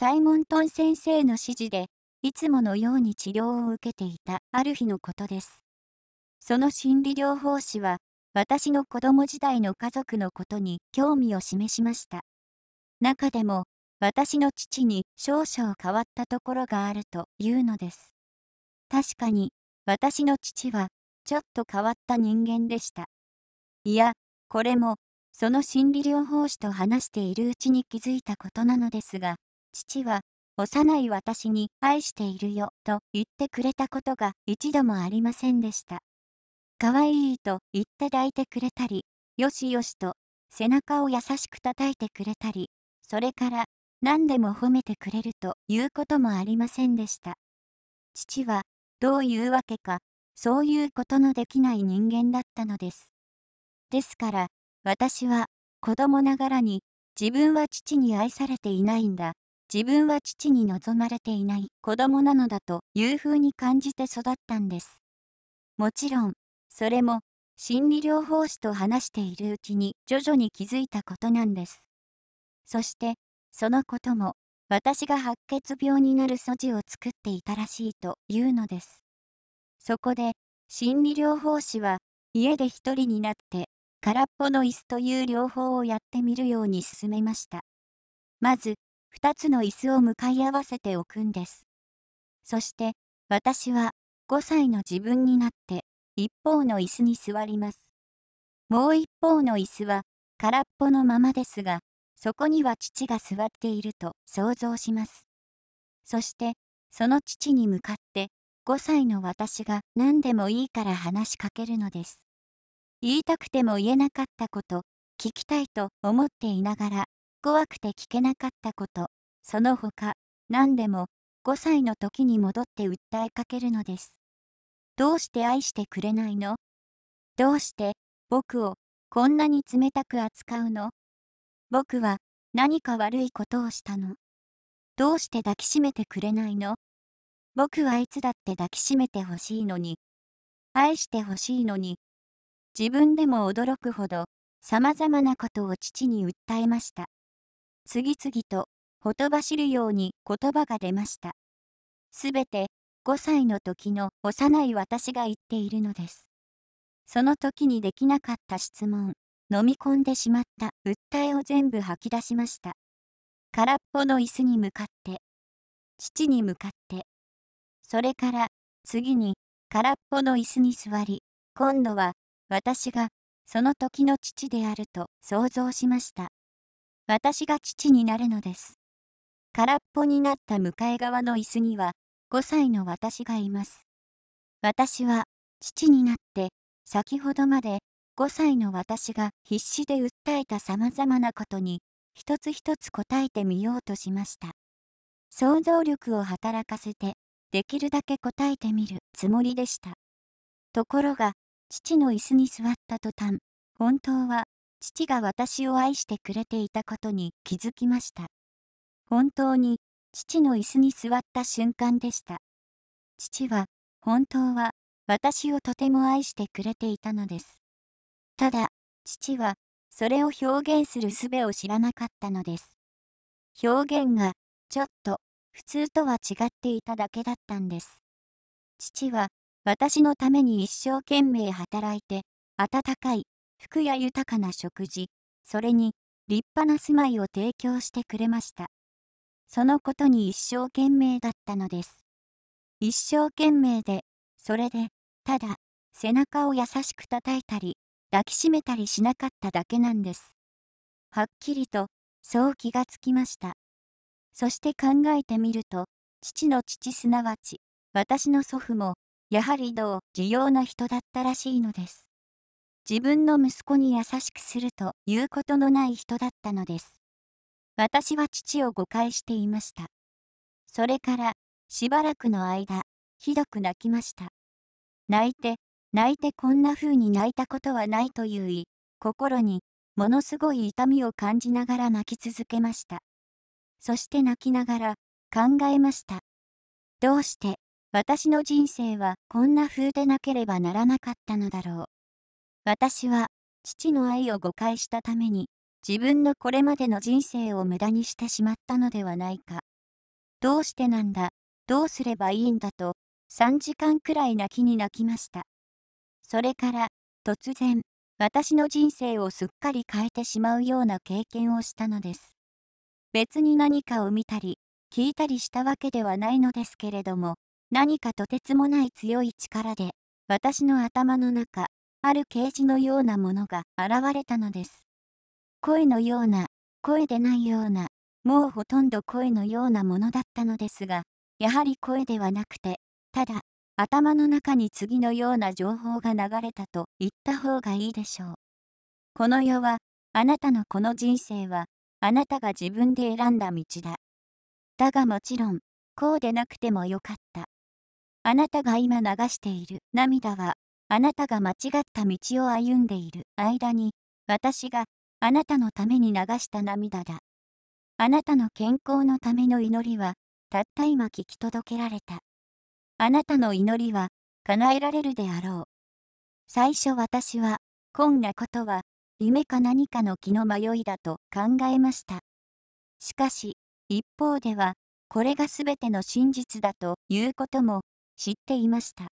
サイモントン先生の指示で、いつものように治療を受けていたある日のことです。その心理療法士は、私の子供時代の家族のことに興味を示しました。中でも、私の父に少々変わったところがあるというのです。確かに、私の父は、ちょっと変わった人間でした。いや、これも、その心理療法士と話しているうちに気づいたことなのですが、父は、幼い私に愛しているよと言ってくれたことが一度もありませんでした。かわいいと言って抱いてくれたり、よしよしと背中を優しく叩いてくれたり、それから何でも褒めてくれるということもありませんでした。父はどういうわけか、そういうことのできない人間だったのです。ですから、私は子供ながらに自分は父に愛されていないんだ自分は父に望まれていない子供なのだというふうに感じて育ったんです。もちろん、それも心理療法士と話しているうちに徐々に気づいたことなんです。そして、そのことも私が白血病になる素地を作っていたらしいというのです。そこで、心理療法士は家で一人になって空っぽの椅子という療法をやってみるように勧めました。まず、2つの椅子を向かい合わせておくんです。そして、私は5歳の自分になって一方の椅子に座ります。もう一方の椅子は空っぽのままですが、そこには父が座っていると想像します。そして、その父に向かって5歳の私が何でもいいから話しかけるのです。言いたくても言えなかったこと、聞きたいと思っていながら怖くて聞けなかったこと、その他、何でも、5歳の時に戻って訴えかけるのです。どうして愛してくれないのどうして僕をこんなに冷たく扱うの僕は何か悪いことをしたのどうして抱きしめてくれないの僕はいつだって抱きしめてほしいのに、愛してほしいのに、自分でも驚くほど様々なことを父に訴えました。次々と、ほとばしるように言葉が出ました。すべて、5歳の時の幼い私が言っているのです。その時にできなかった質問、飲み込んでしまった訴えを全部吐き出しました。空っぽの椅子に向かって、父に向かって、それから、次に、空っぽの椅子に座り、今度は、私が、その時の父であると想像しました。私が父になるのです。空っぽになった向かい側の椅子には、5歳の私がいます。私は、父になって、先ほどまで、5歳の私が必死で訴えた様々なことに、一つ一つ答えてみようとしました。想像力を働かせて、できるだけ答えてみるつもりでした。ところが、父の椅子に座った途端、本当は父が私を愛してくれていたことに気づきました。本当に父の椅子に座った瞬間でした。父は本当は私をとても愛してくれていたのです。ただ、父はそれを表現する術を知らなかったのです。表現がちょっと普通とは違っていただけだったんです。父は私のために一生懸命働いて、温かい服や豊かな食事、それに立派な住まいを提供してくれました。そのことに一生懸命だったのです。一生懸命で、それで、ただ、背中を優しく叩いたり、抱きしめたりしなかっただけなんです。はっきりと、そう気がつきました。そして考えてみると、父の父すなわち、私の祖父も、やはりどう需要な人だったらしいのです。自分の息子に優しくするということのない人だったのです。私は父を誤解していました。それからしばらくの間、ひどく泣きました。泣いて、泣いてこんな風に泣いたことはないという意、心にものすごい痛みを感じながら泣き続けました。そして泣きながら考えました。どうして私の人生はこんな風でなければならなかったのだろう。私は、父の愛を誤解したために、自分のこれまでの人生を無駄にしてしまったのではないか。どうしてなんだ、どうすればいいんだと、3時間くらい泣きに泣きました。それから、突然、私の人生をすっかり変えてしまうような経験をしたのです。別に何かを見たり、聞いたりしたわけではないのですけれども、何かとてつもない強い力で、私の頭の中、ある啓示のようなものが現れたのです。声のような、声でないような、もうほとんど声のようなものだったのですが、やはり声ではなくて、ただ、頭の中に次のような情報が流れたと言った方がいいでしょう。この世は、あなたのこの人生は、あなたが自分で選んだ道だ。だがもちろん、こうでなくてもよかった。あなたが今流している涙は、あなたが間違った道を歩んでいる間に、私があなたのために流した涙だ。あなたの健康のための祈りは、たった今聞き届けられた。あなたの祈りは、叶えられるであろう。最初私は、こんなことは、夢か何かの気の迷いだと考えました。しかし、一方では、これが全ての真実だということも知っていました。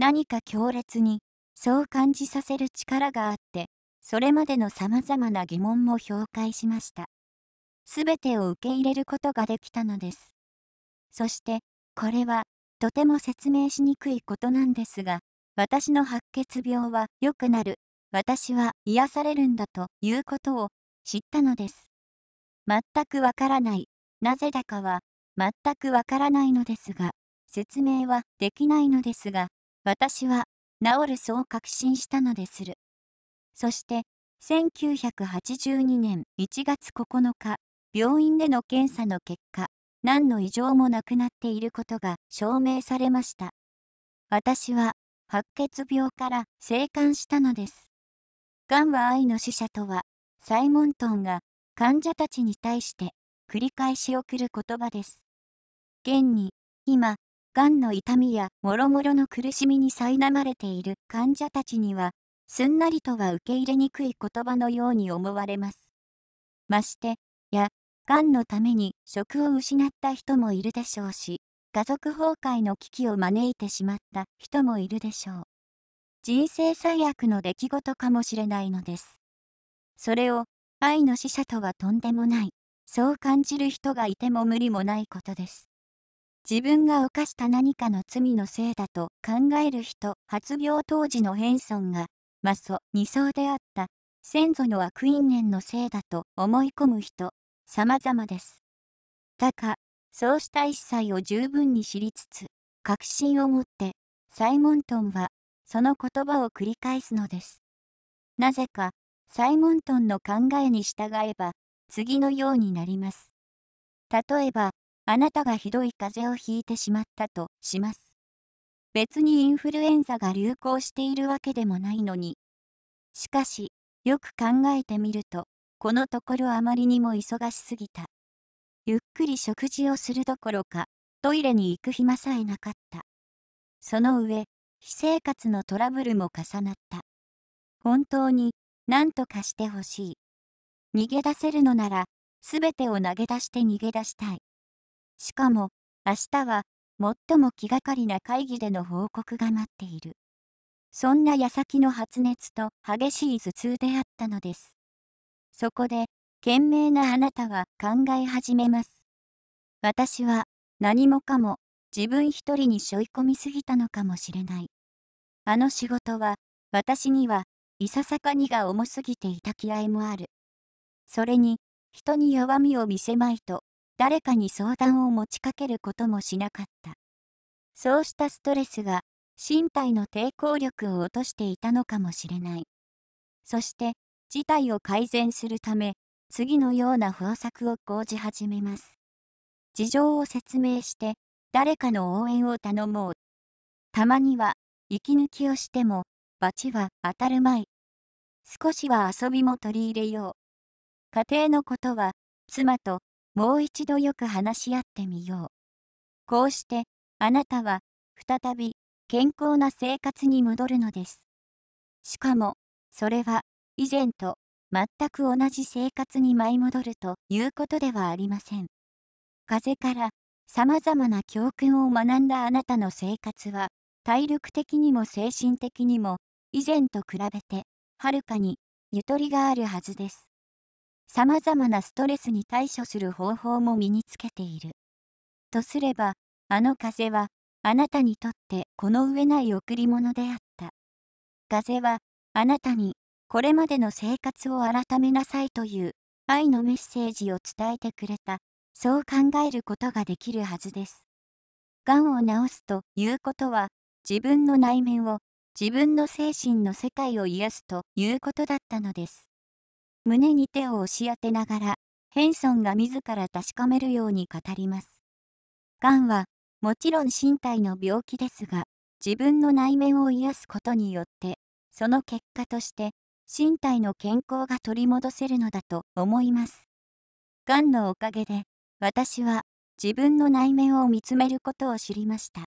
何か強烈にそう感じさせる力があってそれまでのさまざまな疑問も評価しました全てを受け入れることができたのですそしてこれはとても説明しにくいことなんですが私の白血病は良くなる私は癒されるんだということを知ったのです全くわからないなぜだかは全くわからないのですが説明はできないのですが私は治るそう確信したのでする。そして、1982年1月9日、病院での検査の結果、何の異常もなくなっていることが証明されました。私は白血病から生還したのです。ガンは愛の死者とは、サイモントンが患者たちに対して繰り返し送る言葉です。現に、今、がんの痛みやもろもろの苦しみに苛まれている患者たちには、すんなりとは受け入れにくい言葉のように思われます。まして、や、がんのために職を失った人もいるでしょうし、家族崩壊の危機を招いてしまった人もいるでしょう。人生最悪の出来事かもしれないのです。それを、愛の使者とはとんでもない、そう感じる人がいても無理もないことです。自分が犯した何かの罪のせいだと考える人、発病当時のヘンソンが、マソ、二層であった、先祖の悪因縁のせいだと思い込む人、様々です。だか、そうした一切を十分に知りつつ、確信を持って、サイモントンは、その言葉を繰り返すのです。なぜか、サイモントンの考えに従えば、次のようになります。例えば、あなたがひどい風邪をひいてしまったとします。別にインフルエンザが流行しているわけでもないのに。しかし、よく考えてみると、このところあまりにも忙しすぎた。ゆっくり食事をするどころか、トイレに行く暇さえなかった。その上、非生活のトラブルも重なった。本当に、何とかしてほしい。逃げ出せるのなら、すべてを投げ出して逃げ出したい。しかも、明日は、最も気がかりな会議での報告が待っている。そんな矢先の発熱と激しい頭痛であったのです。そこで、懸命なあなたは考え始めます。私は、何もかも、自分一人に背負い込みすぎたのかもしれない。あの仕事は、私には、いささかにが重すぎていた気合もある。それに、人に弱みを見せまいと誰かに相談を持ちかけることもしなかった。そうしたストレスが身体の抵抗力を落としていたのかもしれない。そして事態を改善するため次のような方策を講じ始めます。事情を説明して誰かの応援を頼もう。たまには息抜きをしても罰は当たるまい。少しは遊びも取り入れよう。家庭のことは妻ともう一度よく話し合ってみよう。こうして、あなたは、再び、健康な生活に戻るのです。しかも、それは、以前と、全く同じ生活に舞い戻るということではありません。風から、様々な教訓を学んだあなたの生活は、体力的にも精神的にも、以前と比べて、はるかに、ゆとりがあるはずです。様々なストレスに対処する方法も身につけている。とすれば、あの風は、あなたにとってこの上ない贈り物であった。風は、あなたに、これまでの生活を改めなさいという愛のメッセージを伝えてくれた、そう考えることができるはずです。がんを治すということは、自分の内面を、自分の精神の世界を癒すということだったのです。胸に手を押し当てながら、ヘンソンが自ら確かめるように語ります。がんは、もちろん身体の病気ですが、自分の内面を癒すことによって、その結果として、身体の健康が取り戻せるのだと思います。がんのおかげで、私は自分の内面を見つめることを知りました。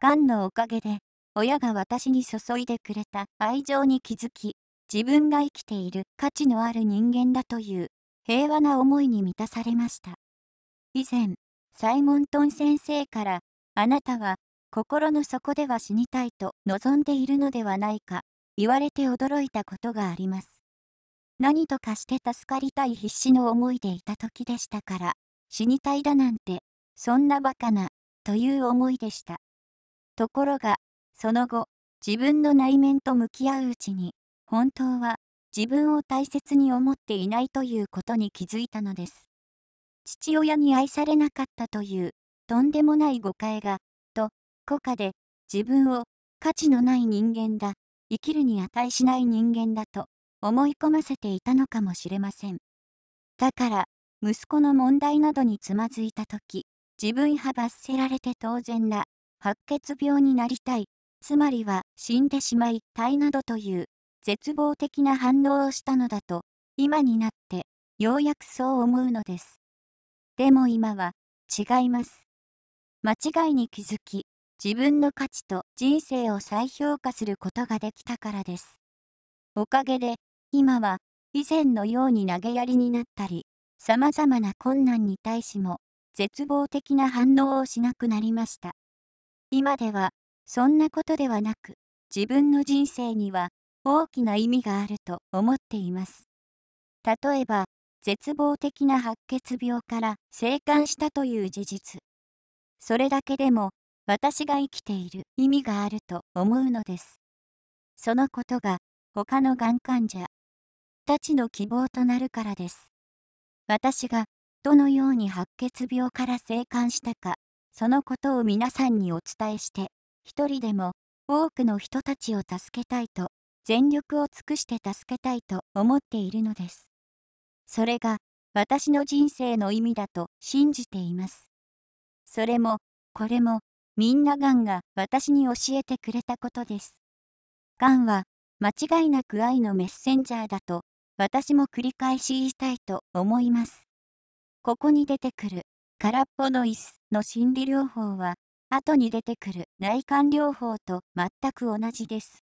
がんのおかげで、親が私に注いでくれた愛情に気づき、自分が生きている価値のある人間だという平和な思いに満たされました。以前、サイモントン先生から、あなたは心の底では死にたいと望んでいるのではないか、言われて驚いたことがあります。何とかして助かりたい必死の思いでいた時でしたから、死にたいだなんて、そんなバカな、という思いでした。ところが、その後、自分の内面と向き合ううちに、本当は自分を大切に思っていないということに気づいたのです。父親に愛されなかったというとんでもない誤解が、と、古家で自分を価値のない人間だ、生きるに値しない人間だと思い込ませていたのかもしれません。だから、息子の問題などにつまずいた時、自分派罰せられて当然だ、白血病になりたい、つまりは死んでしまいたいなどという絶望的な反応をしたのだと、今になってようやくそう思うのです。でも今は違います。間違いに気づき、自分の価値と人生を再評価することができたからです。おかげで、今は以前のように投げやりになったり、様々な困難に対しも絶望的な反応をしなくなりました。今では、そんなことではなく、自分の人生には大きな意味があると思っています。例えば、絶望的な白血病から生還したという事実。それだけでも、私が生きている意味があると思うのです。そのことが、他のがん患者たちの希望となるからです。私が、どのように白血病から生還したか、そのことを皆さんにお伝えして、一人でも多くの人たちを助けたいと全力を尽くして助けたいと思っているのです。それが私の人生の意味だと信じています。それも、これも、みんながんが私に教えてくれたことです。がんは間違いなく愛のメッセンジャーだと私も繰り返し言いたいと思います。ここに出てくる空っぽの椅子の心理療法は後に出てくる内観療法と全く同じです。